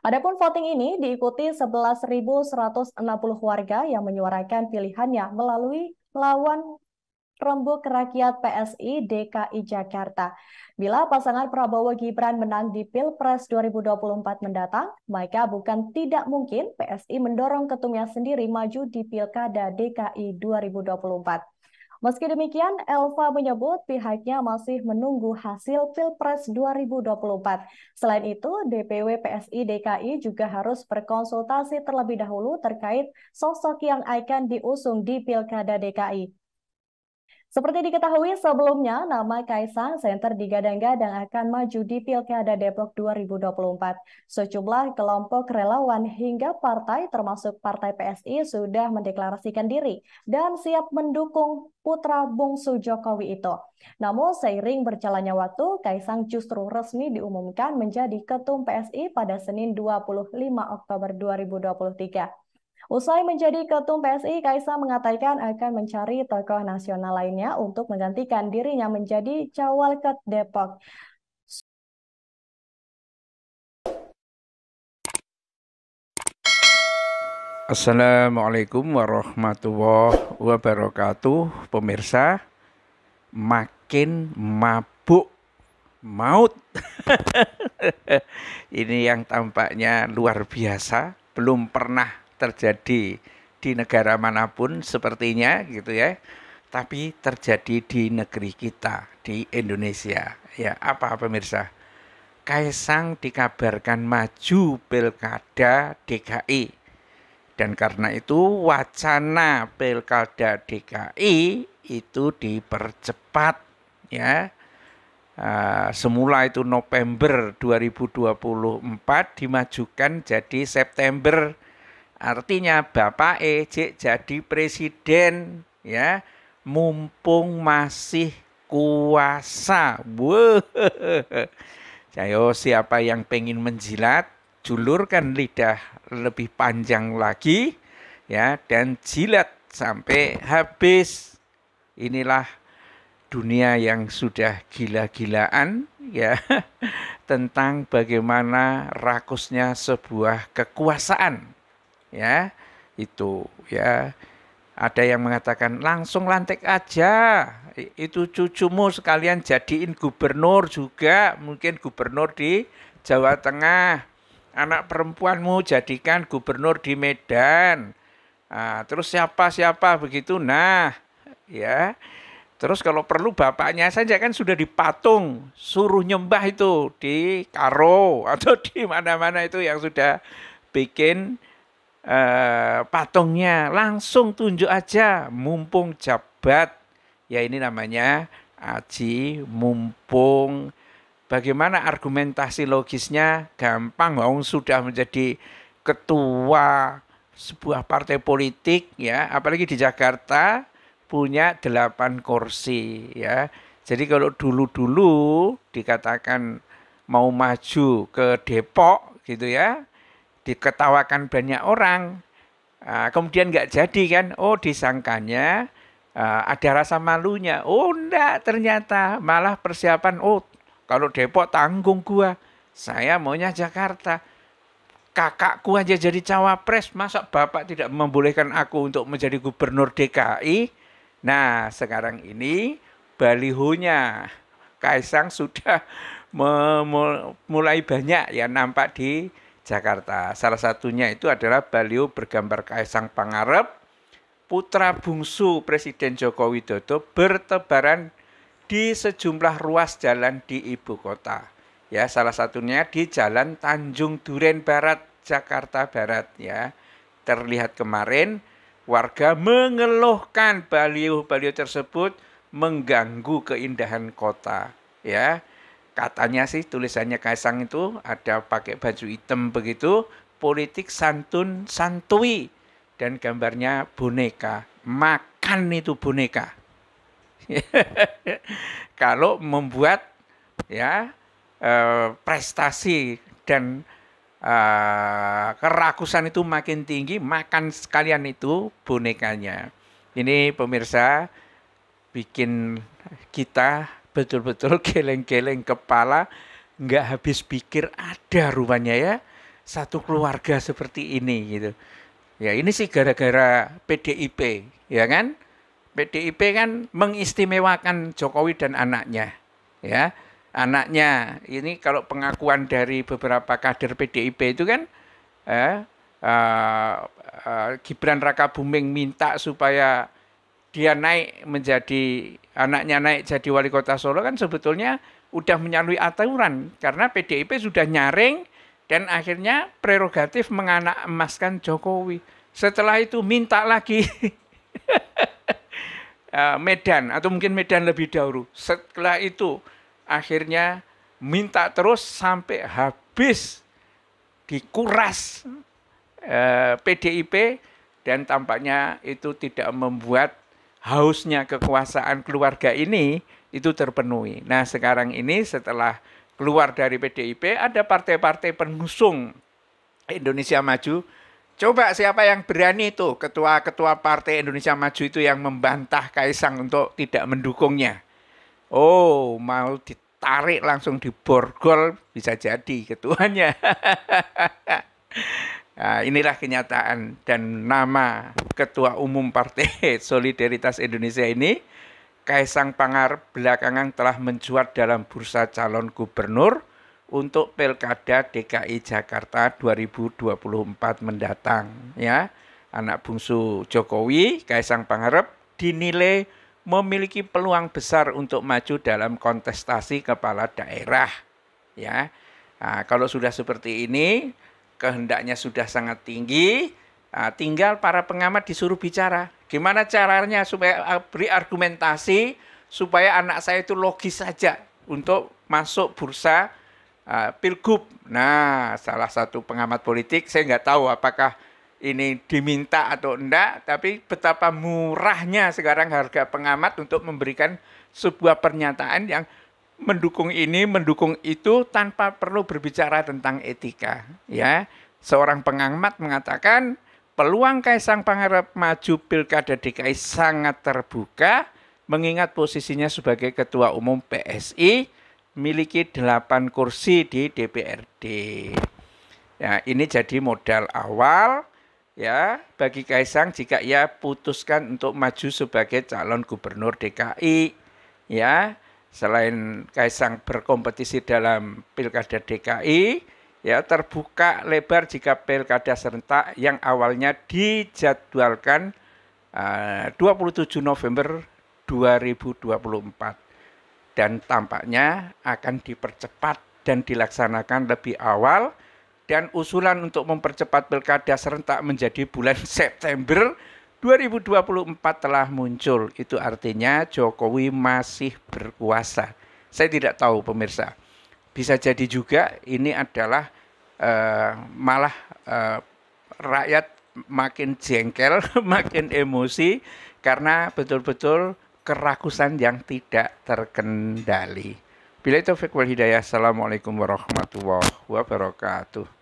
Adapun voting ini diikuti 11.160 warga yang menyuarakan pilihannya melalui lawan Rembuk Kerakyat PSI DKI Jakarta. Bila pasangan Prabowo Gibran menang di Pilpres 2024 mendatang, maka bukan tidak mungkin PSI mendorong ketumnya sendiri maju di Pilkada DKI 2024. Meski demikian, Elva menyebut pihaknya masih menunggu hasil Pilpres 2024. Selain itu, DPW PSI DKI juga harus berkonsultasi terlebih dahulu terkait sosok yang akan diusung di Pilkada DKI. Seperti diketahui sebelumnya, nama Kaisang Center digadang-gadang akan maju di Pilkada Depok 2024. Sejumlah kelompok relawan hingga partai termasuk Partai PSI sudah mendeklarasikan diri dan siap mendukung putra bungsu Jokowi itu. Namun seiring berjalannya waktu, Kaisang justru resmi diumumkan menjadi ketum PSI pada Senin 25 Oktober 2023. Usai menjadi ketum PSI, Kaisang mengatakan akan mencari tokoh nasional lainnya untuk menggantikan dirinya menjadi Cawalkot Depok. Assalamualaikum warahmatullahi wabarakatuh Pemirsa Makin mabuk maut Ini yang tampaknya luar biasa Belum pernah terjadi di negara manapun sepertinya gitu ya tapi terjadi di negeri kita di Indonesia ya apa pemirsa Kaisang dikabarkan maju pilkada DKI dan karena itu wacana pilkada DKI itu dipercepat ya Uh, semula itu November 2024 dimajukan jadi September Artinya Bapak E jadi presiden ya mumpung masih kuasa. Wow. Ayo siapa yang pengen menjilat, julurkan lidah lebih panjang lagi ya dan jilat sampai habis. Inilah dunia yang sudah gila-gilaan ya tentang bagaimana rakusnya sebuah kekuasaan ya itu ya ada yang mengatakan langsung lantik aja itu cucumu sekalian jadiin gubernur juga mungkin gubernur di Jawa Tengah anak perempuanmu jadikan gubernur di Medan nah, terus siapa siapa begitu nah ya terus kalau perlu bapaknya saja kan sudah dipatung suruh nyembah itu di Karo atau di mana-mana itu yang sudah bikin eh, patungnya langsung tunjuk aja mumpung jabat ya ini namanya aji mumpung bagaimana argumentasi logisnya gampang wong sudah menjadi ketua sebuah partai politik ya apalagi di Jakarta punya delapan kursi ya jadi kalau dulu-dulu dikatakan mau maju ke Depok gitu ya diketawakan banyak orang, uh, kemudian nggak jadi kan? Oh disangkanya uh, ada rasa malunya. Oh enggak, ternyata malah persiapan. Oh kalau Depok tanggung gua, saya maunya Jakarta. Kakakku aja jadi cawapres, masa bapak tidak membolehkan aku untuk menjadi gubernur DKI? Nah, sekarang ini balihunya Kaisang sudah mulai banyak ya nampak di Jakarta. Salah satunya itu adalah baliho bergambar Kaisang Pangarep, putra bungsu Presiden Joko Widodo bertebaran di sejumlah ruas jalan di ibu kota. Ya, salah satunya di Jalan Tanjung Duren Barat, Jakarta Barat ya. Terlihat kemarin warga mengeluhkan baliho-baliho tersebut mengganggu keindahan kota ya katanya sih tulisannya Kaisang itu ada pakai baju hitam begitu, politik santun santui dan gambarnya boneka. Makan itu boneka. Kalau membuat ya eh, prestasi dan eh, kerakusan itu makin tinggi, makan sekalian itu bonekanya. Ini pemirsa bikin kita betul-betul geleng-geleng kepala nggak habis pikir ada rumahnya ya satu hmm. keluarga seperti ini gitu ya ini sih gara-gara PDIP ya kan PDIP kan mengistimewakan Jokowi dan anaknya ya anaknya ini kalau pengakuan dari beberapa kader PDIP itu kan eh, eh, eh, Gibran Raka Buming minta supaya dia naik menjadi anaknya naik jadi wali kota Solo kan sebetulnya udah menyalui aturan karena PDIP sudah nyaring dan akhirnya prerogatif menganak emaskan Jokowi. Setelah itu minta lagi eh, Medan atau mungkin Medan lebih dahulu. Setelah itu akhirnya minta terus sampai habis dikuras PDIP eh, dan tampaknya itu tidak membuat hausnya kekuasaan keluarga ini itu terpenuhi. Nah sekarang ini setelah keluar dari PDIP ada partai-partai pengusung Indonesia Maju. Coba siapa yang berani itu ketua-ketua partai Indonesia Maju itu yang membantah Kaisang untuk tidak mendukungnya. Oh mau ditarik langsung diborgol bisa jadi ketuanya. Ah, inilah kenyataan dan nama Ketua Umum Partai Solidaritas Indonesia ini, Kaisang Pangar belakangan telah mencuat dalam bursa calon gubernur untuk Pilkada DKI Jakarta 2024 mendatang ya. Anak bungsu Jokowi, Kaisang Pangarep dinilai memiliki peluang besar untuk maju dalam kontestasi kepala daerah ya. Nah, kalau sudah seperti ini, kehendaknya sudah sangat tinggi, nah, tinggal para pengamat disuruh bicara. Gimana caranya supaya ah, beri argumentasi supaya anak saya itu logis saja untuk masuk bursa uh, pilgub. Nah, salah satu pengamat politik, saya nggak tahu apakah ini diminta atau enggak, tapi betapa murahnya sekarang harga pengamat untuk memberikan sebuah pernyataan yang mendukung ini, mendukung itu tanpa perlu berbicara tentang etika, ya. Seorang pengamat mengatakan peluang Kaisang Pangarep maju Pilkada DKI sangat terbuka mengingat posisinya sebagai ketua umum PSI miliki 8 kursi di DPRD. Ya, ini jadi modal awal ya bagi Kaisang jika ia putuskan untuk maju sebagai calon gubernur DKI ya selain Kaisang berkompetisi dalam Pilkada DKI, ya terbuka lebar jika Pilkada serentak yang awalnya dijadwalkan eh, uh, 27 November 2024 dan tampaknya akan dipercepat dan dilaksanakan lebih awal dan usulan untuk mempercepat pilkada serentak menjadi bulan September 2024 telah muncul. Itu artinya Jokowi masih berkuasa. Saya tidak tahu pemirsa. Bisa jadi juga ini adalah uh, malah uh, rakyat makin jengkel, makin emosi karena betul-betul kerakusan yang tidak terkendali. Bila itu Fikwal Hidayah, Assalamualaikum warahmatullahi wabarakatuh.